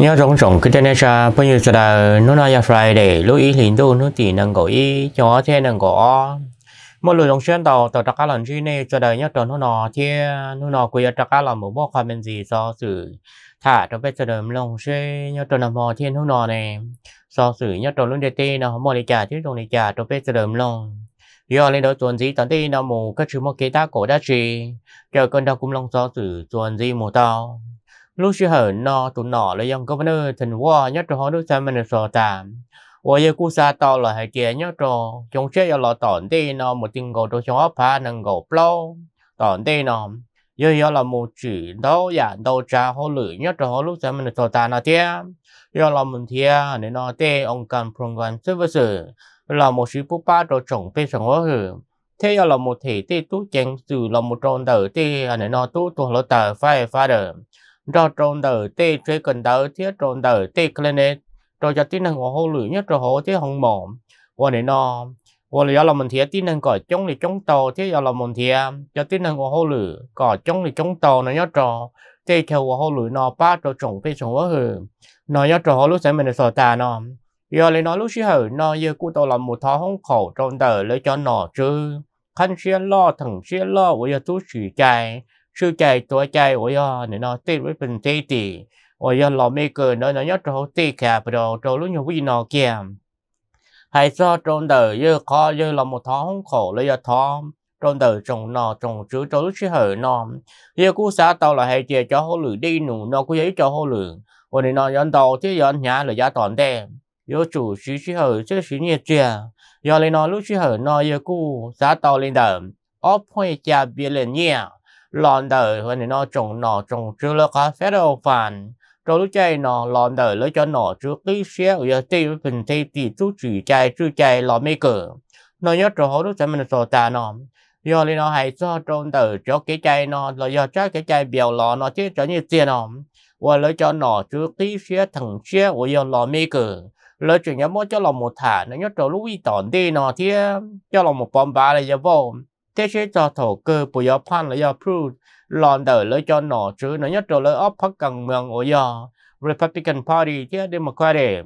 nhớ rong rong cái tên ra bây giờ giờ nó nói ra phải để lưu ý liền đâu nó thì năng gọi cho thế năng gọi mỗi lần dòng xuyên tàu tàu trắc lần duy này cho đời nhất tròn nó nọ thì nó nọ quý ở trắc lần một bó khoa bên gì do sự thả trong bên cho đời lòng xuyên nhất tròn nằm mò thiên nó nọ này do sự nhất tròn luôn đề tê nó mò đi trả chứ trong đi trả trong bên cho đời lòng do lên đó tuần gì tận tê nó mù các chữ mò kế ta cổ đã trì chờ cơn đau cũng lòng do sự tuần gì mù tàu lúc chưa hở no tụ nọ là dòng governor thành hoa nhất trò nước ta mình sò tạm và giờ cú xa to là hai kia nhất trò chúng sẽ là tổn tê nó một tiếng cầu trò chúng áp phá nâng gò plo tổn tê nó giờ giờ là một chữ đó dạng đầu trà hồ lử nhất trò lúc ta mình sò tạm nó thế giờ là một thế nên nó tê ông cần phương sư program sự là một sư bút ba trò trọng bên sông hoa hưởng thế là một thể tê tú chèn từ là một tròn đỡ tê anh à, nó tú tu là tờ phải e phải đỡ do trộn đỡ tê chơi cần đỡ thiết trộn đỡ tê clinic rồi cho tin năng của hồ lửa nhất rồi hồ thiết hồng mồm qua này nó qua là do là mình thiết tin năng cỏ chống thì chống tàu thiết do là mình thiết cho tin năng của hồ lửa cỏ chống thì chống tàu nó nhất rồi tê theo của hồ lửa nó ba rồi trồng bên trồng quá hử nó nhất rồi hồ lúc sáng mình sợ ta nó giờ lấy nói lúc xí hử nó giờ cụ tàu là một thó hông khẩu trộn đỡ lấy cho nó chứ khăn xia lo thằng xia lo với giờ tú chỉ chạy sư chạy tuổi chạy ôi yo nên nó tê với bình tê tì ôi yo lò mê cờ nó nó nhớ trâu tê cả bro trâu lúc nhiều cái nó kia hay cho trôn đời như khó như là một thoáng khổ lấy thoáng trôn đời trồng nò trồng chữ trâu lúc sẽ hở nò giờ cú xã tàu là hay chè cho hô lử đi nụ nò cú giấy cho hô lử ôn nên nó yon tàu thế yon nhà là giá toàn đê yo chủ xí xí hở chứ xí nhiệt chè yo lên nó lúc xí hở nọ giờ cú xã tàu lên đời óp hoa cha bia lên nhà lòn đời và nó trồng nọ trồng trước là có federal fund cho lúc chạy nó lòn đời lấy cho nó trước cái xe ở với phần tây thì chú chỉ chạy chú chạy lò mấy cửa nó nhớ rồi họ lúc chạy mình sổ ta nó do lý nó hay cho trôn từ cho cái chạy nó là do chắc cái chạy biểu lò nó chứ cho như tiền nó và lấy cho nó trước tí xe thằng xe của do lò mấy cửa lỡ chuyện nhớ mỗi cho lòng một thả nó nhớ trâu lúc đi tỏn đi nó thì cho lòng một bom ba là giờ vô thế chế cho thổ cơ bù yo pan là yo pru lòn đỡ lấy cho nọ chứ nó nhất rồi lấy ốp phát cần mường ở yo Republican Party chứ Democratic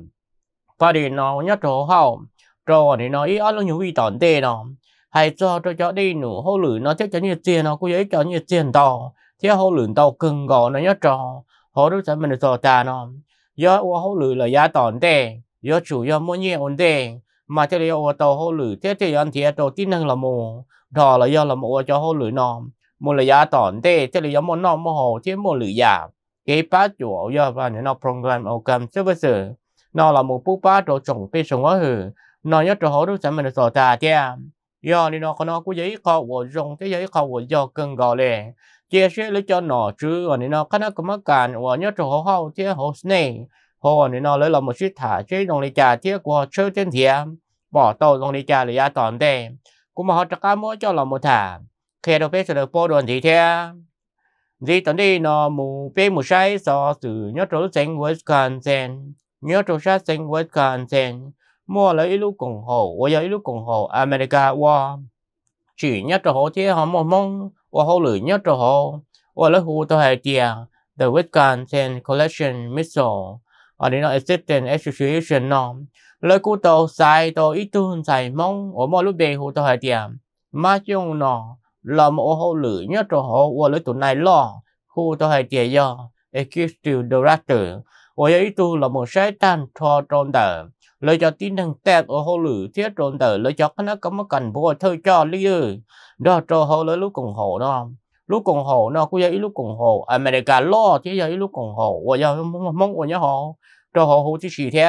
Party nó nhất rồi hậu rồi thì nó ý ở lúc nhiều vi tổn tê nó hay cho cho cho đi nụ hô lử nó thiết cho như tiền nó cũng giấy cho như tiền to thế hô lử tàu cưng gò nó nhất trò hô đức sản mình cho ta nó do ô hô lử là giá tòn tê do chủ do mua nhẹ ổn tê mà cho đi ô tàu hô lử thế thì anh thì tàu tin năng là mù đó là do là mua cho hồ lửa nòm mua là giá thế thế là giống món nòm mua hồ chứ giả cái bát chỗ do và những nó program ô cầm chứ nó là một bút bát đồ trồng cây sống quá hử nó nhất chỗ hồ đó sản mình sò tà thế do nên nó có có giấy kho của dùng cái giấy kho của do cần gọi lệ chia sẻ lấy cho nó chứ còn nên nó cái nó cũng mắc và nhất chỗ hồ hậu chứ này hồ nên nó lấy là một chiếc thả đồng lấy trà chứ của chơi trên thiệp bỏ tàu đồng lấy trà lấy giá tòn thế cũng mà họ trả mua cho là một thả khi đâu biết sẽ được bố đoàn gì thế gì tận đi nó mù bê mù sai so sự nhớ trốn sinh Wisconsin nhớ trốn sát sinh Wisconsin mua lấy lúc cùng hồ và giờ lúc cùng hồ America qua chỉ nhớ trốn hồ thế họ mong mong qua hồ lử nhớ trốn hồ và lấy hồ tôi hay tiền the Wisconsin Collection Missile ở or the Assistant Association norm lời cụ tổ sai tổ ít tuôn sai mong ở mọi lúc bề hồ tổ hải tiệm mà chung nó là một hồ lử nhớ tổ hồ của lưỡi tụ này lo khu tổ hải tiệm do ekistu dorator ở yếu tu là một sai tan cho trôn tờ lời cho tin năng tẹt ở hồ lử thiết trôn tờ lời cho nó có một cần bùa thơ cho lý ư đó cho hồ lấy lúc cùng hồ đó lúc cùng hồ nó cũng yếu lúc cùng hồ America lo thế yếu lúc cùng hồ và giờ mong của nhà hồ cho hồ hồ chỉ thế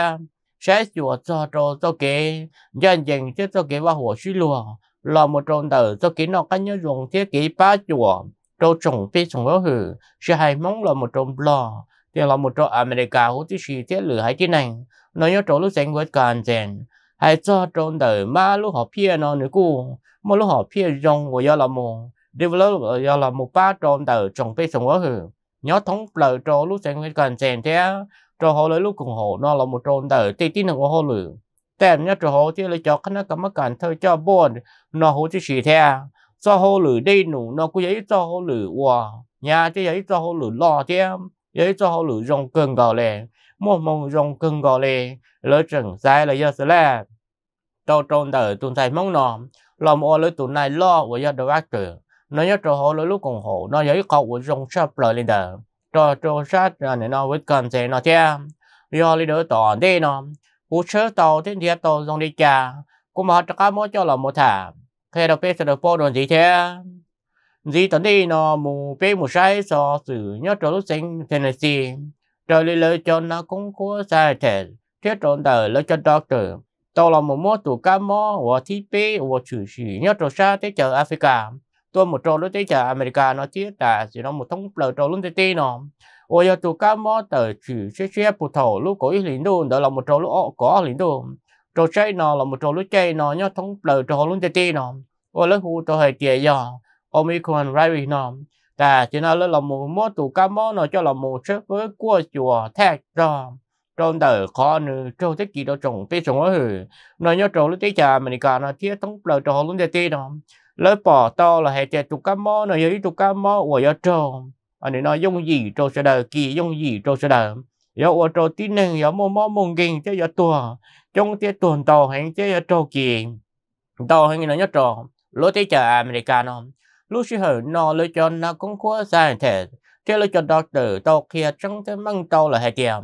sẽ chùa cho cho cho kế dân dân chứ cho kế vào hồ suy lùa là một trộn tờ cho kế nó cái nhớ dùng thiết kế ba chùa cho trồng phê trồng bao hử sẽ hay mong là một trộn lò thì là một trộn America hỗ tí sĩ thiết lửa hay thế này nó nhớ trộn lúc sánh với càng dèn hay cho trộn tờ mà lúc họ phía nó nữa cô mà lúc họ phía dùng của do là một develop do là một ba trộn tờ trồng phê trồng bao hử nhớ thống lời trộn lúc sánh với càng dèn thế cho họ lấy lúc cùng họ nó là một tròn tờ tê tin là của họ lử แต่เนี่ยจะเขาที่เราจะคณะกรรมการเธอจะบ่นนอหูจะฉีแท้จะเขาหรือได้หนูนอกูอยากจะเขาหรือว่าเนี่ยจะอยากจะเขาหรือรอเทียมอยากจะเขาหรือรงเกินก่อเลยมั่วมองรงเกินก่อเลยแล้วจังใจเลยยอดแรกโตตรงเต๋อตุนใจมองนอมลำอ้อเลยตุนนายล่อว่ายอดดาวเกิดนอยจะเขาเลยลูกของหูนอยากเขาว่ารงชอบเลยเด้อ cho cho sát này nó với cần thế nó che do lý đỡ tỏ đi nó cú chớ tàu thiên thiệt tàu dòng đi cha cũng mà chắc mỗi cho là một thả khi đọc biết sẽ được bao đồn gì thế gì tận đi nó mù bê mù sai so sử nhớ trốn lúc sinh thế này gì trời lý lợi cho nó cũng có sai thể thiết trốn đời lợi cho doctor tàu là một mối tụ cá mó và thi bê và chủ sĩ nhớ trốn xa tới chợ Africa tôi một trò lúc tới chả America nó chết là chỉ nó một thông lờ trò luôn tới tê nó ôi giờ tụi cá mò từ chỉ xe xe bù thổ lúc có ít lính đồn đó là một trò lúc có lính đồn trò chơi nó là một trò lúc chơi nó nhá thông lờ trò luôn tới tê nó ôi lúc hù tôi hơi chè giò Omicron Riley nó ta chỉ nó là một mò tụi cá mò nó cho là một sức với cua chùa thẹt rồi trong đời khó nữa trâu thế kỷ đó trồng tê trồng ở hử nó nhớ trâu lúc tế trà mình nó thiết thống lờ trò luôn tế tê nó lỡ bỏ to là hệ trẻ trục cá mò nó yếu trục cá mò của yếu trâu anh nói dùng gì trâu sẽ đời kỳ dùng gì trâu sẽ đời yếu ở trâu tí nên yếu mò mò mông kinh chứ yếu tua trong tiết tuần tàu hành chứ yếu trâu kỳ tàu hành nó nhất trâu lối thế chờ americano lúc xưa hồi nó lựa chọn nó cũng quá sai thế thế lựa chọn đó từ tàu kia trong thế măng tàu là hệ trẻ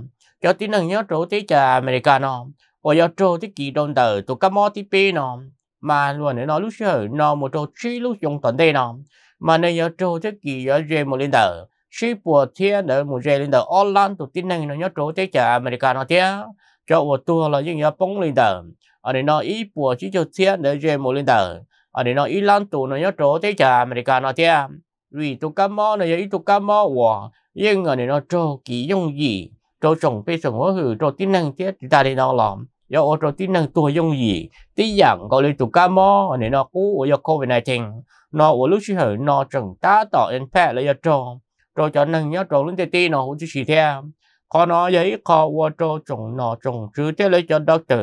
cho tí nên nhớ trâu thế chờ americano ở yếu trâu thế kỳ đông tờ tụ cá mò tí pin nó mà luôn nữa nó lúc sơ nó một trò chi lúc dùng tuần đây nó mà nên nhớ trò thế kỷ ở ờ, dê một lần tờ chi bùa thiên nữa một dê lên tờ online tụt tin năng nó nhớ trò thế chả America nó thế cho một tour là những nhớ bóng lần tờ ở đây nó ít bùa chỉ cho thiên nữa dê một lần tờ ở đây nó ít lan tụt nó nhớ trò thế chả America nó thế vì tụt cá mò này ý tụt cá mò wow nhưng ở đây nó trò kỳ dùng gì trò trồng bây giờ hóa hử trò tin năng thế ta đi nó làm yo ô tô tin năng tua dùng gì tí dạng gọi lên tụ ca mò nè nó cú ở yo covid 19 nó ở lúc chỉ hở nó chẳng tá tỏ en pet là yo tròn rồi cho năng nhớ tròn lên tê tê nó hỗ chỉ chỉ theo có nó giấy có ô tô trồng nó trồng chứ thế lấy cho doctor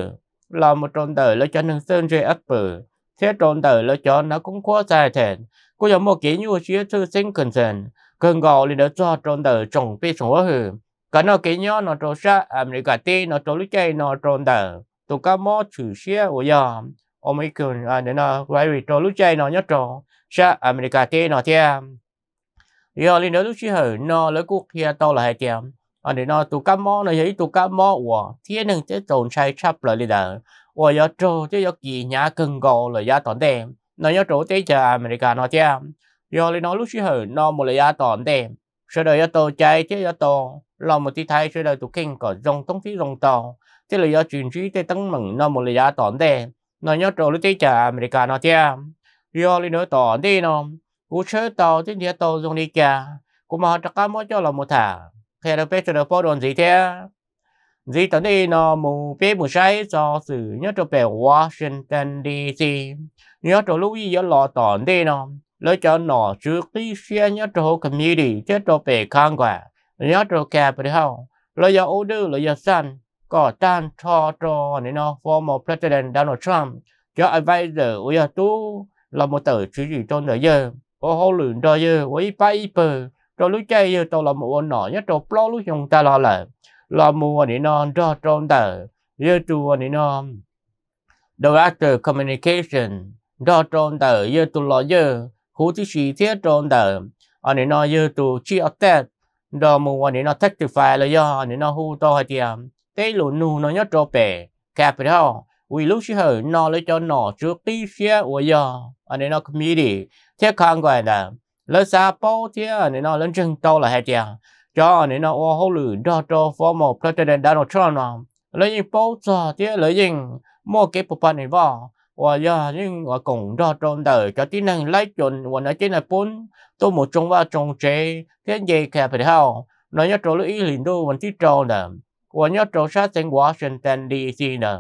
là một tròn đời lấy cho năng sơn rê ấp bờ thế tròn đời lấy cho nó cũng khó dài thèn cô giống một kỹ như chia thư sinh cần dần cần gọi lên đó cho tròn đời trồng bị sống hư cái à, à, nó cái nhau nó trộn sa America tê nó trộn lúc chơi nó trộn đờ tụi cá mò chữ xe ô giờ Omicron à nên nó vậy vì trộn lúc chơi nó nhớ trộn sa America tê nó thia giờ lên đó lúc chơi hở nó lấy quốc kia to là hai tiệm à nên nó tụ cá mò nó thấy tụ cá mò ủa thiên đừng chế trộn sai chắp lại đi đờ ủa giờ trộn chế giờ kỳ nhá cưng gò là giá toàn đêm nó nhớ trộn tê chờ America nó thia giờ lên nó lúc chơi hở nó một là giá toàn đêm sau đó giờ tôi chạy chế giờ tôi lo một tí thái chơi đời tụ kinh có dòng tông phí rong tàu thế là do truyền trí tê tấn mừng nó một lý giá tổn đề nó nhớ trộn lúc tí trả America nó tia do lý nữa tổn đi nó cú chơi tàu tí nhớ tàu dùng đi kìa cũng mà họ chắc cá mỗi cho là một thả thế là phép cho được bao đồn gì thế gì tấn đi nó mù phép mù say cho sự nhớ trộn về Washington DC nhớ trộn lúc ý giờ lò tỏn đi nó lấy cho nó trước tí xe nhớ trộn community chết trộn về Congress nhớ trò kẹp rồi không lời giờ ô đưa lời giờ san có tan trò trò này nó former president Donald Trump cho advisor của giờ tú là một tờ chỉ gì cho nửa giờ có hô luyện cho giờ với bay bờ cho lúc chơi giờ tôi là một ông nọ nhất cho pro lúc chúng ta lo lại là mua này nó cho cho tờ giờ tu này nó director communication cho cho tờ giờ tu lo giờ hú thứ gì thiết cho tờ anh nói giờ tu chi ở tết đó mu wa ni nó testify là do ni nó hô to hay tiệm tế lũ nu nó nhớ trò bể capital vì lúc xưa hở nó lấy cho nó trước tí xe của do anh à, ấy nó committee thế kháng gọi là lấy xa bó thế anh à, ấy nó lên chân to là hay tiệm à, cho anh ấy nó ô hô lử đó cho former president Donald Trump lấy những bó cho thế lấy những mua cái bộ phận này vào và giờ nhưng và cũng ra trong đời cái tí năng lấy chuẩn và nói trên là bốn tôi một trong ba trong chế thế gì cả phải không nói nhớ trâu ý liền đô vẫn tí trâu nè và nhớ trâu sát thành Washington DC nè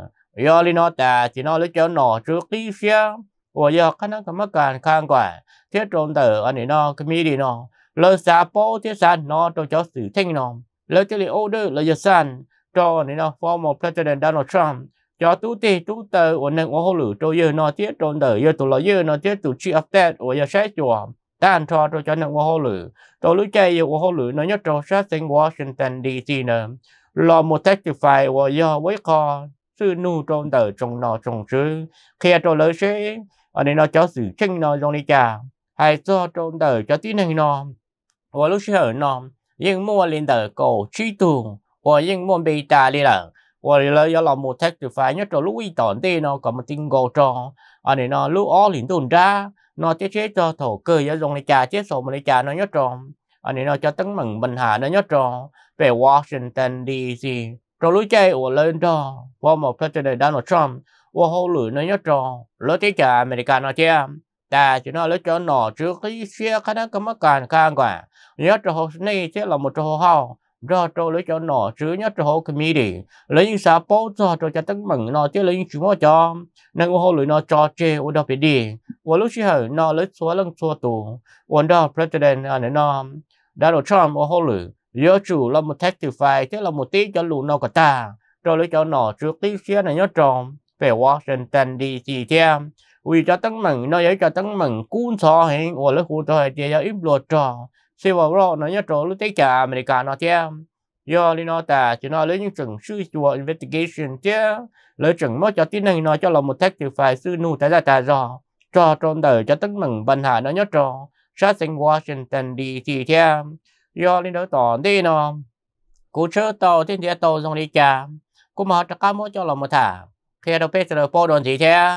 do lý nó ta thì nó lấy cho nó trước đi xe và giờ cái nó cảm càng khang quả thế trong đời anh ấy nó cái mi đi nó lời xa bố thế san nó cho cho sự thanh nó lời thế li order lời giờ san cho anh ấy nó former president Donald Trump cho tu tê tu tờ ổn nên ổn hồ lử cho giờ nó tiết trôn đời giờ tụ lo giờ nó tiết tụ chi ấp tết ổn giờ sẽ chuồng tan cho cho cho nên ổn hồ lử tụ lũ chơi giờ ổn hồ lử nó nhớ cho sát sinh Washington DC nè lo một testify ổn giờ với kho sư nu trôn tờ trong nó trong sư kia cho lỡ sẽ ổn nên nó cho sự chinh nó trong đi chà hay cho trôn tờ cho tí này nó ổn lũ sẽ ở nó nhưng mua lên tờ cổ chi tù ổn nhưng mua bị ta đi lỡ 我哋咧一路冇 take 住快，一做 lúc ít tổn tê nó có một tin gò tròn, anh ấy nó lúc ó liền tồn ra, nó chết chết cho thổ cơ giờ dùng để trả chết sổ mà để trả nó nhất tròn, anh ấy nó cho tấn mừng bình hà nó nhất tròn, về Washington DC, rồi lúc chơi ở lên đó, qua một president Donald Trump, qua hậu lưỡi nó nhất tròn, lúc thế trả America nó chưa, ta chỉ nó lúc cho nó trước cái xe khả năng cấm cả càng quả, nhất tròn này sẽ là một tròn hậu do cho lấy cho nó chứ nhất cho họ committee lấy những sao bố cho cho cho tăng mừng nó chứ lấy những chúng nó cho nên họ lấy nó cho chê ở đó bị đi và lúc sau nó lấy số lần số tù và đó president anh à, nó Donald Trump ở họ lấy giờ chủ là một testify chứ là một tí cho lũ nó cả ta rồi lấy cho nó trước tí xia này nhớ tròn về Washington DC chứ vì cho tăng mừng nó dễ cho tăng mừng cuốn so hiện và lấy khu tôi thì giờ ít luật tròn sẽ vào rồi nó nhớ trộn lúc tới cả America nó theo do lý nó ta chỉ nó lấy những trường sư chùa investigation chứ lấy trường mới cho tiến hành nó cho là một thách thì phải sư nu tại ra ta rõ cho trôn đời cho tất mừng bần hạ nó nhớ trộn sát sinh Washington DC theo do lý nó tỏ đi nó cú chớ tàu thiên địa tàu dòng đi chà cú mở cho cá mỗi cho là một thả khi đâu biết rồi po đồn gì theo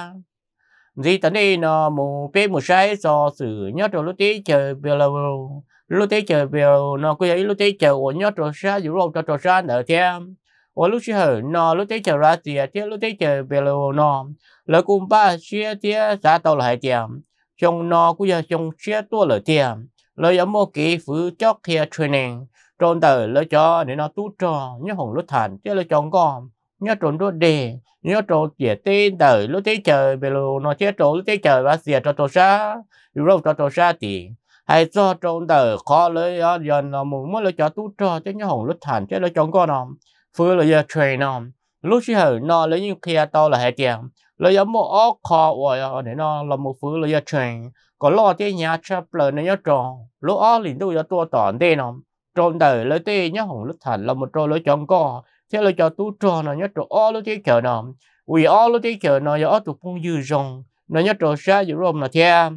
gì tận đi nó mù pê mù sai do sử nhớ trộn lúc tí chờ bia lâu lúc tới chờ về nó cứ thấy lúc tới chờ của nhớ trò xa dù lâu cho trò xa nữa thêm và lúc xưa nó lúc tới chờ ra thì thế lúc tới chờ biểu nó là cùng ba xe thế ra tàu lại tiền trong nó cứ giờ trong xe tua lại tiền lời giống một kỹ phứ cho kia training trôn tờ lời cho để nó tu trò nhớ hồng lúc thành thế lời chọn con nhớ trốn đốt đề nhớ trốn dễ tên tờ lúc tới chờ biểu nó thế trốn lúc tới chờ ra xe cho trò xa dù lâu cho trò xa thì hay cho trong đời khó lấy dần nó muốn mới lấy cho tu cho chứ nhớ hồng lúc thành chứ là chọn con nó phứ là giờ train nó lúc chỉ hở nó lấy những kia to là hết tiền lấy giờ một óc khó rồi à, để nó là một phứ là giờ train có lo thế nhà chấp lời nó nhớ tròn lúc óc liền tôi cho tôi tỏn thế nó trong đời lấy tê nhớ hồng lúc thành là một trâu lấy chọn con thế lấy cho tu cho nó nhớ tròn óc lúc thế chờ nó vì óc lúc thế chờ nó giờ óc tụt phong dư rồng nó nhớ tròn sao dữ rồng mà theo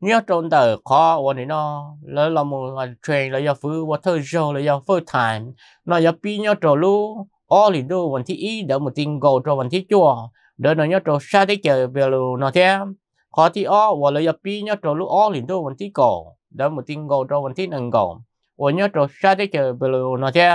nhớ trốn tờ khó ổn thì nó lấy là một truyền là do phứ và thơ dâu là do phơ thản nó do pi nhớ trốn lu ô thì đu vẫn thì ý đỡ một tin gầu trốn vẫn thì chùa đỡ nó nhớ trốn xa thế chờ về lu nó thế khó thì ô và là do pi nhớ trốn lu ô thì đu vẫn thì cổ đỡ một tin gầu trốn vẫn thì nâng gầu và nhớ trốn xa thế chờ về lu nó thế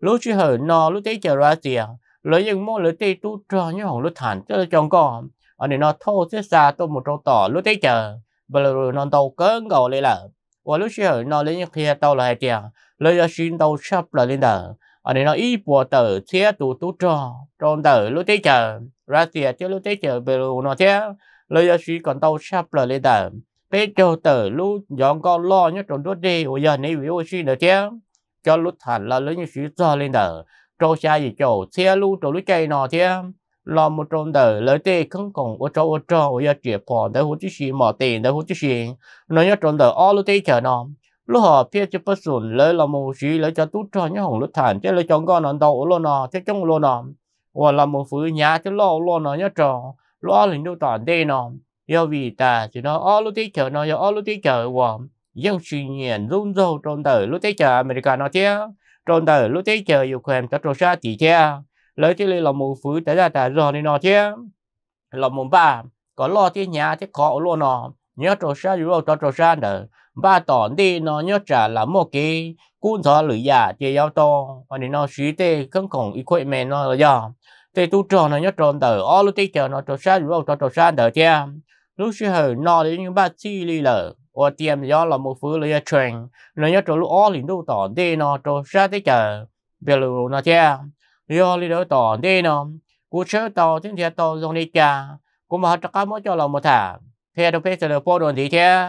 lu chỉ hờ nó lu thế chờ ra tiền lấy những món lấy tê tu trò như hồng lúc thản cho chồng con ở đây nó thô thế xa tôi một trâu tỏ lúc thế chờ bởi non tàu cơn cầu lấy là và lúc xưa nó lấy những kia tàu là hai tiền lấy ra xin tàu sắp là lên tờ ở đây nó ít bùa tờ thế tụ tụ trò trong tờ lúc tới chờ ra tiền chứ lúc tới chờ bởi nó thế lấy ra xin còn tàu sắp là lên tờ bé cho tờ lúc dọn con lo nhất trong đốt đi bây giờ này vì ô xin được thế cho lúc thành là lấy như sự cho lên tờ trâu xa gì chỗ xe lúc trâu lúc chạy nọ thế là một trong đời lấy tê không còn chỗ ở chỗ, trâu ô chia bỏ để hỗ trợ gì mà tiền để hỗ trợ gì nó nhớ trong đời all thế chờ nó lúc họ phía cho bớt sùn lấy là một gì lấy cho tút cho nhớ hồng lúc thản chứ lấy chọn con nó đầu lô nó chứ trong lô nó hoặc là một phụ nhà chứ lo lô nó nhớ tròn lo là đâu toàn tê nó do vì ta chỉ nó all thế chờ nó do all thế chờ hoặc dân suy nhiên run râu trong đời lúc thế chờ America nó chứ trong đời lúc thế chờ Ukraine cho trò xa chỉ chứ lấy thì là một phứ tới ra ta rồi nó chứ là một ba có lo cái nhà cái khó lo nó nhớ trò sa dù trò trò sa nữa ba tòn đi nó nhớ trả là một cái cuốn thọ lưỡi giả chỉ giao to và nên nó suy tê không còn ít quậy mẹ nó là do tê tu tròn nó nhớ tròn tờ ó lúc tê chờ nó trò sa dù trò trò sa nữa chứ lúc xưa hồi nó đến những ba chi li lở ở tiệm do là một phứ lấy truyền nó nhớ trò lúc ó liền đâu tòn đi nó trò sa tê chờ bây giờ nó chứ yo li đỡ tỏ đi nó cú chơi tàu thiên thiệt tàu dùng đi cả cú mà chắc cá mỗi cho lòng một thả thiệt đâu phải sẽ được phô đồn gì thế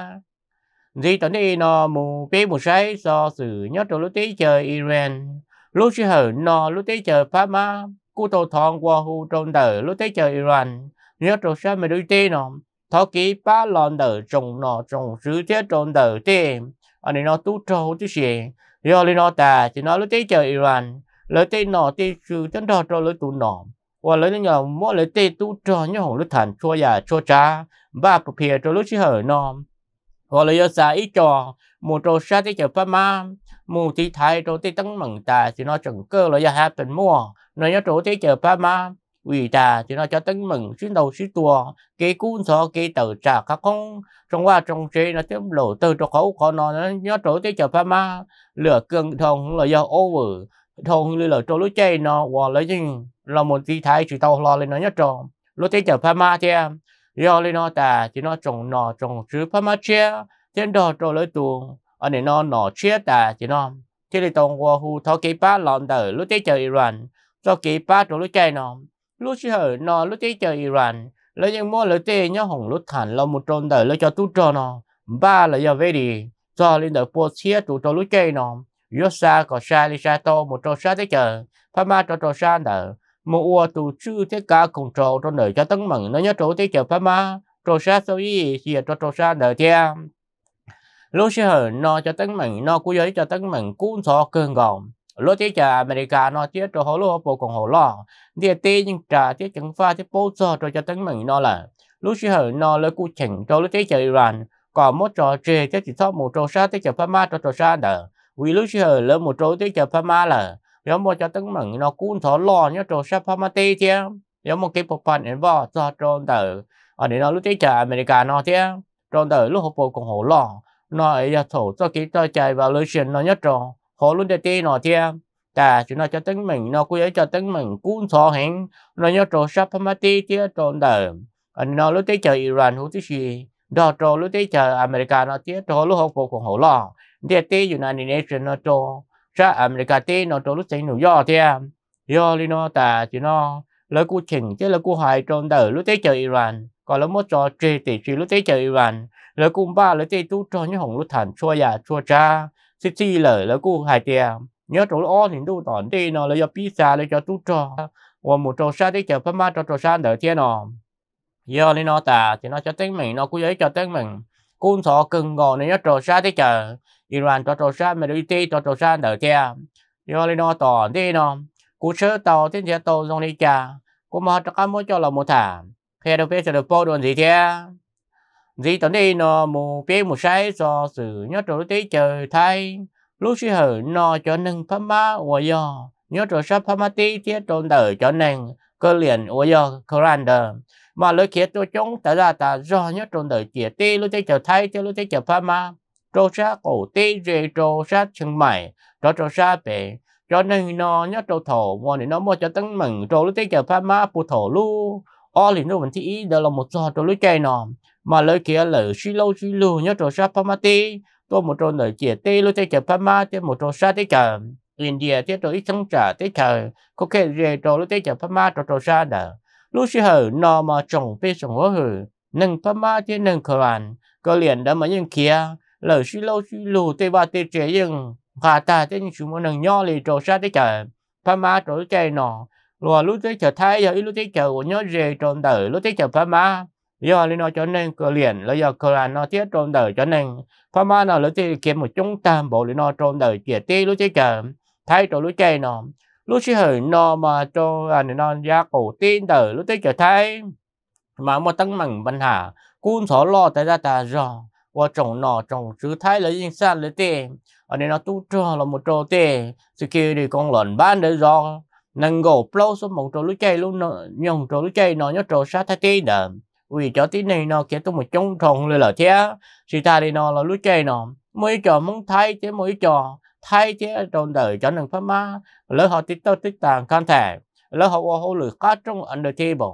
gì tận đi nó mù bê mù say do sự nhớ trong lúc tí chờ Iran lúc chơi hở nó lúc tí chờ Pháp má cú tàu thong qua hù trong đời lúc tí chờ Iran nhớ trong sao mà đôi tí nó thọ ký ba lon đời trồng nó trồng sứ thế trong đời tí anh nó tu trâu chứ gì do lý nó ta thì nó lúc tí chờ Iran lấy tê nọ tê chữ chân đỏ cho lấy tụ nọ và lấy nhỏ mua lấy tê tu trò như hồng lấy thành cho già cho cha ba phụ phía cho lúc chỉ hở nọ và lấy xa ít trò một trò xa tê chờ pha ma mù tê thái trò tê tăng mẳng tà thì nó chẳng cơ lấy gia hai tuần mua nó nhớ trò tê chờ pha ma ủy ta thì nó cho tấn mừng xuyên đầu xuyên tua cái cuốn thọ cái tờ trà khắc không trong qua trong chế nó tiếp lộ từ cho khẩu khó nó nhớ chỗ tế chờ pha ma lửa cường thông là do over thông lưu lỡ trô lúc chơi nó và lấy chừng là một vị thái chỉ tàu lo lên nó nhất tròn lúc chơi chở pha ma thế do lên nó ta chỉ nó trồng nọ trồng chứ pha ma chia trên đó trô lấy tuồng ở này nó nọ chia ta chỉ nó thế thì tông qua hu thọ kỳ ba lọn tử lúc chơi chở iran cho kỳ ba trô lúc chơi nó lúc chơi nó lúc chơi chở iran lấy những món lấy tê nhớ hồng lúc thản là một tròn tử lấy cho tu tròn nó ba là giờ về đi cho lên đợi po chia tụ trò lúc chơi nó yosa có sa li sa to một trò sa thế chờ pha ma trò trò sa nở một ua tù chư thế cả cùng trò trò nở cho tấn mừng nó nhớ trò thế chờ pha ma trò sa soi y xìa trò trò sa nở thea lúc sẽ hở nó cho tấn mừng nó cú giới cho tấn mừng cún thọ cơn gòn lúc thế chờ America nó tiếc trò hồ lô bộ cùng hồ lo địa tê nhưng trà tiếc chẳng pha tiếc bố cho trò cho tấn mừng nó là lúc sẽ hở nó lấy cú chỉnh trò lúc thế chờ Iran còn một trò chơi thế chỉ thọ một trò sa thế chờ pha ma trò trò sa nở vì lúc chờ lỡ một trâu tới chờ pha ma là nếu mà cho tấn mừng nó cuốn thọ lo nhớ trâu sắp pha ma tê thế nếu mà cái bộ phận đến vào cho trâu tử ở đây nó lúc tới chờ America nó thế trâu tử lúc hộp bộ còn hổ lo nó ấy là thổ cho cái cho chạy vào lối chuyện nó nhớ trâu họ luôn để tê nó thế ta chúng nó cho tấn mình nó cũng ấy cho tấn mình cuốn thọ hẹn nó nhớ trâu sắp pha ma tê thế trâu tử ở đây nó lúc tới chờ Iran hữu tới gì đó trâu lúc tới chờ America nó thế trâu lúc hộp bộ còn hổ lo địa tê United Nations nó cho ra America tê nó cho lúc xây New York tê à. yo li nó ta chỉ nó lỡ cú chỉnh chứ lỡ cú hoài tròn đỡ lúc tê chờ Iran còn lỡ mất cho chê tê chỉ lúc tê chờ Iran lỡ cú ba lỡ tê tu cho như hồng lúc thản chua ya chua cha xí xí lỡ lỡ cú hai tê nhớ chỗ lo thì tu tòn tê nó lỡ cho pizza lỡ cho tu cho và một trò sa tê chờ pama cho trò sa đỡ thế nó giờ lên nó ta thì nó cho tiếng mình nó cứ giấy cho tiếng mình cuốn sổ cưng ngồi này nó trò sa thế chờ Iran cho trò sang mà đối tê cho trò sang đỡ kia do lên nó tỏ thế nó cú sơ tàu thiên thế tàu dòng đi cả cú mà cho các mối cho là một thả khi đâu biết sẽ được bao đồn gì thế gì tận đây nó mù bé một sáy do sự nhớ trò tê trời thay lúc suy hở nó cho nâng phá má ủa do nhớ trò sắp phá má tê thế trồn đỡ cho nâng cơ liền ủa do corander mà lời kia tôi chúng tạo ra ta do nhớ trồn đỡ chia tê lúc tê trời thay tê lúc tê trời phá má trô sa cổ tê rê trô sa chân mày trô trô sa bể trô nên nó nhớ trô thổ mò nên nó mò cho tăng mừng trô lúc tê chờ pha má bù thổ lu ô lì nó vẫn ý đó là một giò trô lúc chạy nọ mà lời kia lử suy lâu suy lù nhớ trô sa pha má tê tôi một trô nở chìa tê lúc tê chờ pha má tê một trô sa tê chờ India tê trô ít sân trả tê chờ có kê rê trô lúc tê chờ pha má trô trô sa đờ lúc sư hở nó mà chồng bê sổng hở nâng pha má tê nâng khờ bàn có liền đã mà nhân kia lỡ xí lâu xí lù tê ba tê trẻ dừng gà ta tê như chúng mình nho lì trổ xa tê chở pha má trổ chạy nọ lùa lúc tê chở thay giờ ít lúc tê chở của nhớ rề trộn tử lúc tê chở pha má do nên nó cho nên cờ liền lỡ giờ cờ là nó thiết trộn tử cho nên pha má nó lúc tê kiếm một chúng tam bộ để nó trộn tử chĩa tê lúc tê chở thay trổ lúc chạy nọ lúc xí hởi nọ mà cho anh à, nó ra cổ tin tử lúc tê chở thay mà một tăng mảnh văn hà cún xó lo tại ra ta rồi 我种那种植栽了，因山了的，而你那都这了么着的，是给你工人办的着，能够不老是么着了该了呢，用着了该呢，要着啥他的呢？vì cho tí này nó kia tôi một chống thùng lên là thế, thì ta đi nó là lúc chơi nó, mỗi trò muốn thay thế mỗi trò thay thế trong đời cho nên phải má, lỡ họ tí tao tí tàng can thể, lỡ họ qua hỗ lực cá trong under table,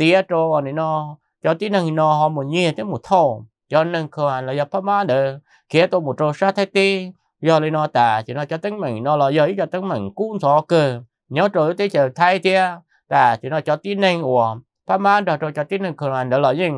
thì cho này nó cho tí này nó họ một nhẹ thế một thùng cho nên khoa là do pháp má đờ kia tôi một trò sát thế ti do lên nó tà chỉ nó cho tính mình nó là giới cho tính mình cũng thọ cơ nhớ rồi tới chờ thay tia tà chỉ nó cho tin nên của pháp má đờ rồi cho tin nên khoa đó là gì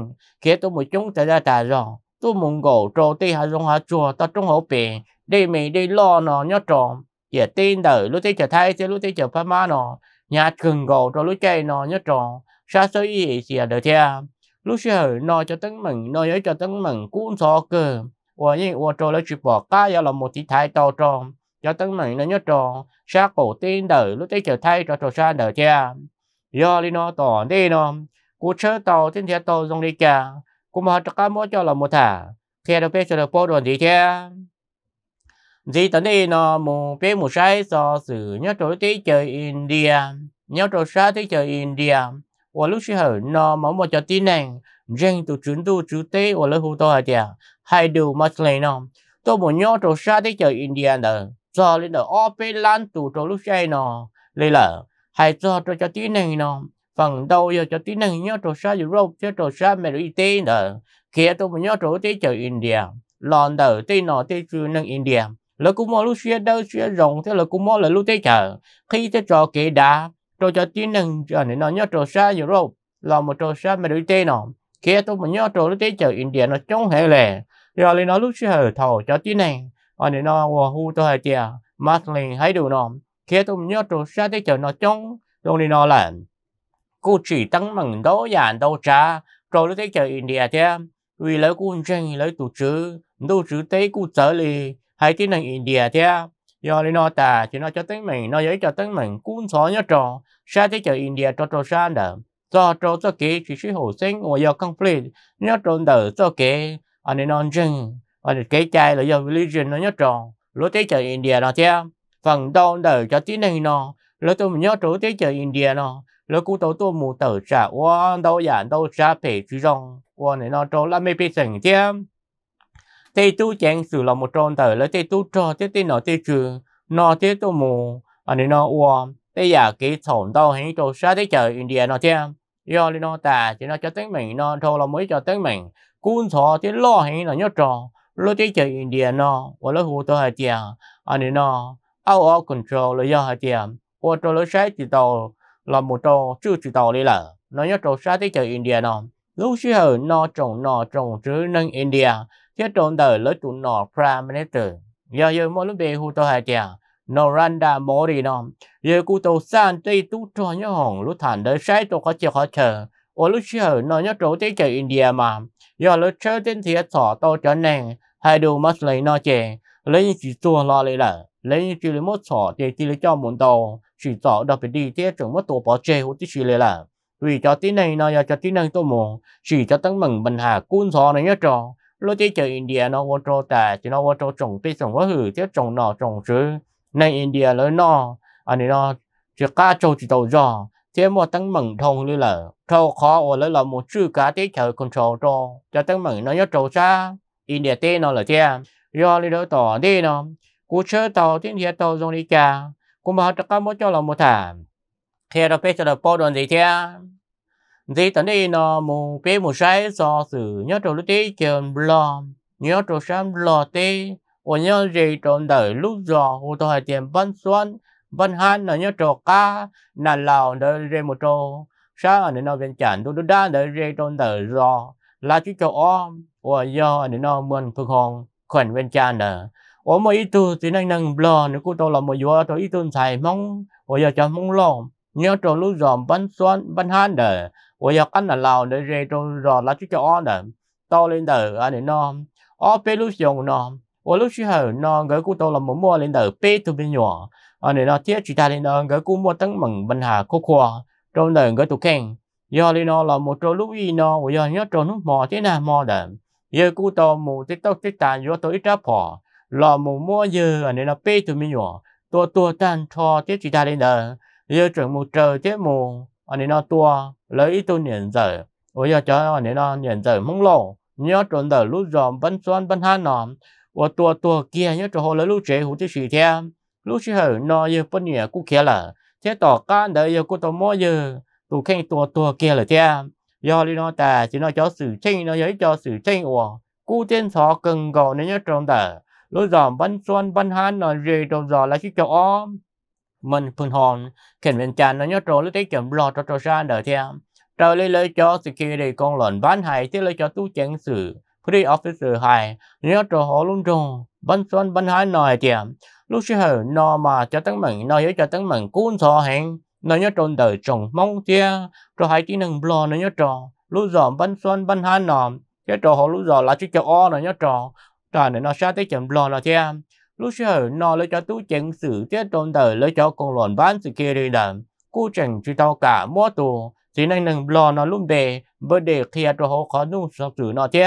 kia tôi một chúng ta ra tà rồi tôi muốn gỗ trò ti hạ rong hạ chùa ta trong hậu bì đi mì đi lo nó nhớ tròn giờ tin đời lúc tới chờ thay thế lúc tới chờ pháp má nó nhà cường gỗ rồi lúc chơi nó nhớ tròn xa xôi gì gì ở đời theo lúc xưa nó cho tấn mừng nó ấy cho tấn mừng cuốn so cơ và như và cho lấy chụp bỏ cá giờ là một tí thái to tròn, cho tấn mừng nó nhớ tròn, xa cổ tiên đời lúc tới trở thay cho trò xa đời cha do đi nó tỏ đi nó cú chớ tàu tin theo tàu dòng đi cha, cũng mà cho cá mỗi cho là một thả theo đâu biết cho được bao đoàn gì cha, gì tấn đi nó một biết một sai so sử nhớ trò tí chơi India nhớ trò xa tí chơi India 我 lúc 时那某某叫低能，人都准都主 tế 我了好多的，还都没来呢。都不鸟做啥的叫印第安的，做你的二倍烂土做 lúc 时呢，来了还做做叫低能呢。phần đâu giờ cho tí năng nhớ trò sao dù râu cho trò sao mẹ rồi tế nở kia tôi muốn nhớ trò tế chờ India lòn đờ tế nọ tế chưa năng India lỡ cũng mua lúc xưa đâu xưa rộng thế là cũng mua là lúc thế chờ khi thế trò kế đá trò cho tin năng cho nên nó nhớ trò xa rồi rồi là một trò xa mà đối tê nó khi tôi mà nhớ trò đối tê chờ India nó chống hệ lệ rồi lên nó lúc xưa hở thầu cho tin này anh nên nó hòa hu tôi hệ tiệt mắt liền thấy đủ nó khi tôi nhớ trò xa tê chờ nó chống rồi nên nó là cô chỉ tăng mừng đó dàn đâu cha trò rồi tê chờ India thế vì lấy cuốn tranh lấy tổ chữ tổ chữ tê cô trở lại hai tin năng India thế do Yorino ta chỉ nói cho tính mình, nói giấy cho tính mình, cuốn số nhớ trò, xa thế chờ India cho trò xa nữa Do trò cho kế chỉ sĩ hồ sinh, ngồi do conflict, nhớ trò đỡ cho kế, anh nên non chừng, anh kế chai là do religion nó nhớ trò, lúc thế chờ India nó theo, phần đau đỡ cho tiếng này nó, lúc tôi nhớ trò thế chờ India nó, lúc cú tôi tôi mù tử trả, ô đâu dạng đâu trả phê chú rong, ô này nó trò là mấy bê sừng theo tê tu chẳng sử là một tròn tờ là tê tu cho tê tê nó tê chưa nó tê tu mù à nên nó ua tê giả cái thổn tao hình trò xa tê chờ India nó tê do lên nó tà chỉ nó cho tới mình nó thôi là mới cho tới mình cuốn thọ tê lo hình là nhớ trò lúc tê chờ India nó và lúc hồ tao hạt tê à nên nó out of control là do hay tê qua trò lo sai thì tàu là một trò chưa chỉ tàu đi là nó nhớ trò xa tê chờ India nó lúc xưa nó trồng nó trồng chứ nâng India chế trộn đời lỡ chủ nọ prime minister giờ giờ mỗi lúc về hụ tôi hai chàng Noranda Mori nó giờ cụ tổ san tây tú trò nhớ hồng lúc thản đời sai tổ có chiều khó chờ ở lúc chờ nọ nhớ trổ tới chờ India mà giờ lúc chờ đến thiệt thọ to trở nên hai đồ mất lấy nó chè lấy chỉ tua lo lấy là lấy chỉ lấy một thọ thì chỉ lấy cho muốn tàu chỉ thọ đặc biệt đi thế chẳng mất tổ bỏ chè tí chỉ lấy là vì cho tí này nó giờ cho tí này tôi muốn chỉ cho tăng mừng bình hà cuốn thọ này nhớ trò lúc chơi chơi India nó vô trâu tà chứ nó vô trâu trồng bê trồng quá hử chứ trồng nọ trồng à, chứ nên India lớn nọ anh ấy nó chỉ cá trâu chỉ tàu giò thế mà tăng mừng thông như là trâu khó ô lấy là một chư cá tế chờ control trâu cho tăng mừng nó nhớ trâu xa India tê nó là thế do lý đó tỏ đi nó cú chơi tàu tiếng thiệt tàu dùng đi cha cũng bảo tất cả mỗi cho là một thảm thiệt là bê cho là bao đoàn gì thế thì tận đây nó một bé một sai do sự nhớ trâu lúc tê chờm lo nhớ trâu sam lo tê và nhớ gì trộn đời lúc giờ ô tôi hai tiền văn xoan văn han nó nhớ trâu ca nà lào đời rê một trâu sa ở nơi nó bên chản tôi đu đa đời rê trộn đời giò là chú cho om ô do ở nơi nó mượn phương hồng khuẩn bên chản nữa ô mà ý tu thì năng nâng lo nếu cô tôi là một vua tôi ý tu xài mong ô giờ cho mong lo nhớ trâu lúc giờ văn xoan văn han đời 我要跟人老的这种热拉去叫的，到领导啊你呢，哦被录用呢，我录取后呢，个股到了某某领导被图边用，啊你呢，接其他领导个股某等门问下酷酷，trong à, ờ, ờ, đời 个 tụ khen, giờ thì nó ờ, là một trò lúc gì nó, bây giờ nhớ trò nước mò thế nào mò đầm, giờ cụ tàu mù thế tóc thế tàn giờ tôi ít ra phò, là mù mua giờ anh nó bê tụi mình nhỏ, tua tua tan cho thế chỉ ta lên đời, giờ chuẩn một trời thế mù, anh nó tua lấy tu niệm giờ ôi giờ cho nên nó niệm giờ mông lộ nhớ trốn giờ lúc dòm bắn xoan bắn han nòm và tua tua kia nhớ trốn hồ lấy lúc chế hồ tới xì theo lúc xì hở nó giờ bắn nhẹ cú kia là thế tỏ can đời giờ cô tao mua giờ tụ khen tua tua kia là theo do lý nó ta chỉ nó cho sự tranh nó giấy cho sự tranh của cú tên thọ cần gò nên nhớ trốn giờ lúc dòm bắn xoan bắn han nó về trốn giờ là chỉ cho om mình phun hòn khiến bên chàng nó nhớ trốn lấy tiết chậm lo cho trò ra đỡ theo trời lấy lấy cho sự kia để con lợn bán hay chứ lấy cho tu chén sự free officer hay nhớ trò họ luôn rồi bắn xoắn bắn hai nòi tiệm lúc xưa hở nó mà cho tăng mừng nó nhớ cho tăng mừng cuốn thọ hẹn nó nhớ trốn đời trồng mong tia rồi hai tí nâng lo nó nhớ trò lúc giòn bắn xoắn bắn hai nòm cho trò họ lúc giòn là chứ cho o nó nhớ trò trời nó xa tới chậm lo là theo lúc sở nó lấy cho tu chứng sự tiết trôn tờ lấy cho con lòn bán sự kia đi đầm cú chẳng chỉ tao cả mua tù thì nên đừng lo nó lúc về bớt để kia cho họ khó nung sắp sự nó chứ,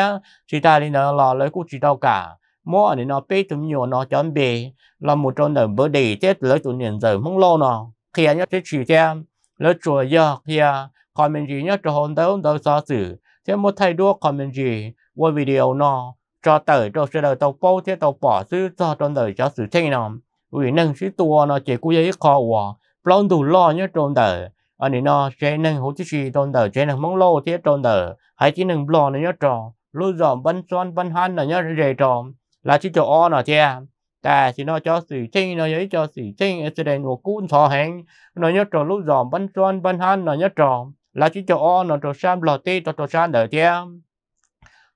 chỉ ta đi nó lo lấy cú chỉ tao cả mua thì nó bê tụm nhiều nó chọn bề là một trong đời bớt để tiết lấy tụi nhận giờ không lo nó kia nhất chỉ thế lấy chùa giờ kia còn mình chỉ nhất cho hồn tới hồn tới sao sự thêm một thay đua còn mình chỉ qua video nó cho tới cho sự đời tàu bao thế tàu bỏ sư cho trong đời cho sự thế nào vì nâng sự tua nó chỉ cú giấy khó quá plong đủ lo nhớ trong đời anh ấy nó sẽ nâng hỗ trợ gì trong đời sẽ nâng mong lo thế trong đời hãy chỉ nâng lo nó nhớ tròn lúc giờ bắn xoan bắn han nó nhớ rề tròn là chỉ cho o nó thế à. ta chỉ nó cho sự thế nó giấy cho sự thế sẽ đèn một cuốn thọ hẹn nó nhớ tròn lúc giờ bắn xoan bắn han nó nhớ tròn là chỉ cho o nó tròn sam lo tê cho tròn sam đời thế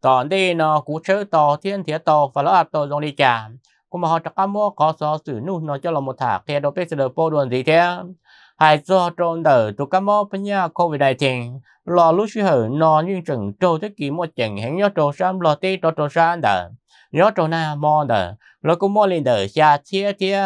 tòn đi nó cú chơi to thiên thiệt to và lỡ ạt to dòng đi chả cũng mà họ chắc mua có so sử nu nó cho là một thả kia đâu biết được bao đồn gì thế hai do trôn đỡ tụ cá mô bên nhà covid đại tiền lo lúc suy hở nó nhưng chừng trâu thế kỷ một chừng hẹn nhớ trâu sam lo tê trâu trâu sam đỡ nhớ trâu na mò đỡ lo cũng mò lên đỡ cha chia chia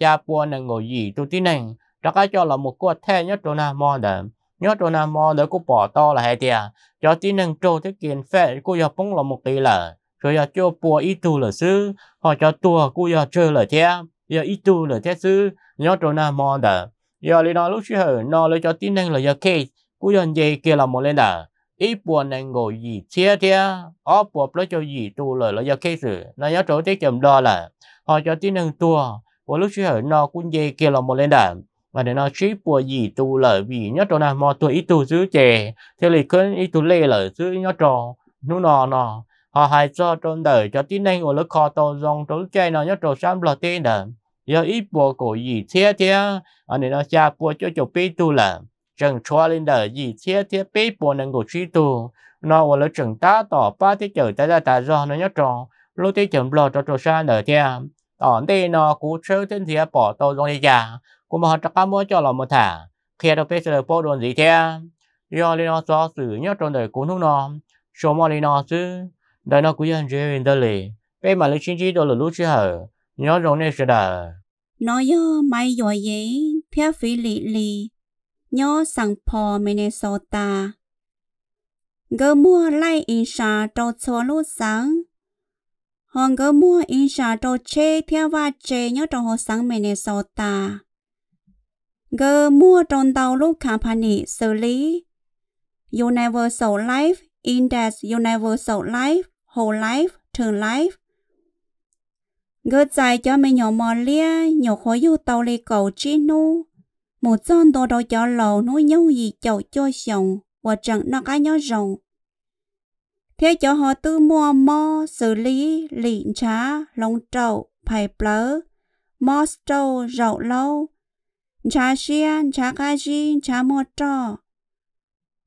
cha buồn là ngồi gì tụ tí nè chắc cho là một cuộc thế nhớ trâu na mò đỡ nhớ đồ nam mò đỡ cũng bỏ to là hai tia cho à? tí năng trâu thế kiện phê cô giờ phóng là một tỷ là rồi giờ cho bùa ít tu là sư họ cho tua cô giờ chơi là thế giờ ít tu là thế sư nhớ đồ nam mò đỡ giờ lấy nó lúc chưa hở nó lấy cho tí năng là giờ kê cô giờ gì kia là một lên đỡ ít bùa năng ngồi gì thế thế ó bùa lấy cho gì tu là lấy giờ kê sự nó nhớ chỗ thế chậm đo là họ cho tí năng tua của lúc chưa hở nó cũng gì kia là một lên đỡ và để nó chỉ bùa gì tu lỡ vì nhất đó nào mò tuổi ít tu giữ chè thế thì cứ ít tu lê lỡ giữ nhất trò nó nò nò họ hay cho trong đời cho tin anh ở lớp kho tàu dòng trốn chơi nó nhất trò sam lọt tên đời giờ ít bùa cổ gì thế thế anh để nó cha bùa cho chụp bê tu lỡ chẳng cho lên đời gì thế thế bê bùa nên của trí tu nó ở lớp chẳng ta tỏ ba thế chở ta ra ta do nó nhất trò lúc thế chẳng lọt cho trò sa đời thế tỏn tê nó cũng sơ thân thế bỏ tàu dòng đi già của mà họ trả mua cho lòng một thả khi đó bây giờ bộ đồn gì thế do lý nó cho sự nhất trong đời cũng không nó số mọi lý nó chứ đời nó cũng dân dễ bên đời lì bây mà lý chính trị đó là lúc chưa hở nhớ rồi nên sẽ đời nó yo mai rồi gì phía phi lì lì nhớ sang po Minnesota gỡ mua lại in sa trâu chua lúc sáng hòn gỡ mua in sa trâu chê theo và chê nhớ trâu hồ sáng Minnesota Gơ mua tròn tàu lúc company xử lý. Universal Life Index Universal Life Whole Life term Life Gơ dài cho mình nhỏ mò lia nhỏ khối dù tàu lì cầu chi nu. Một giòn đồ đồ cho lầu nuôi nhau gì chậu cho chồng và chẳng nó cá nhỏ rồng. Thế cho họ tư mua mò xử lý lịn trá lông trậu phải blớ mò trâu rậu lâu ชาเชียนชากาจีชาโมโต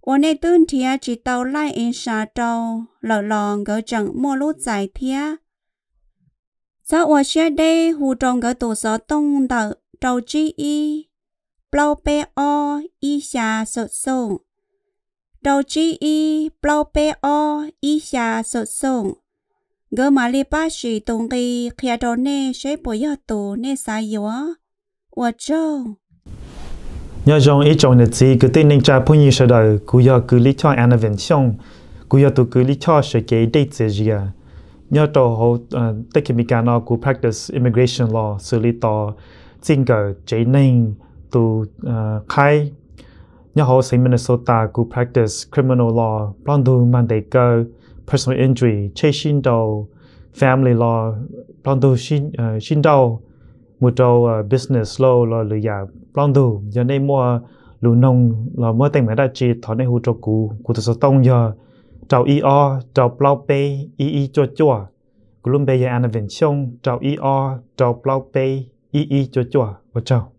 วันในตื่นเทียจิตเตาไล่เองชาโตาหล่อลองก็จังโมลุรู้ใจเทียซาอวเชียได้หูตรงก็ตัวสอตรงเตาเตาจีอีเปล่าเปออีชาสดส่งเตาจีอีเปล่าเปออีชาสดส่งก็มาลีป้าสีตรงกีเคียโดเน่ใช้ประโยชน์ตัวเนสายยัวอวเจ้า nhớ trong ý trong là gì cứ tin nên cha phun như sau đầu cứ giờ cứ lý cho anh vẫn xong cứ giờ tôi cứ lý cho sự kế đây sẽ gì à nhớ tổ hồ tất cả mình nó cứ practice immigration law xử lý tổ chính cờ chế nên tu khai nhớ hồ sinh Minnesota cứ practice criminal law bọn tu mang đầy cơ personal injury chế xin đầu family law bọn tu xin à, xin đầu mua trâu ờ, business lo lo lựa giả dạ plan đủ giờ này mua lũ nông là mua tiền mấy đại chi thọ này hỗ trợ cụ cụ thực sự tông giờ trâu e o trâu plau pay e e cho cho cụ luôn bây giờ anh vẫn xong trâu e o trâu plau pay e e cho cho và trâu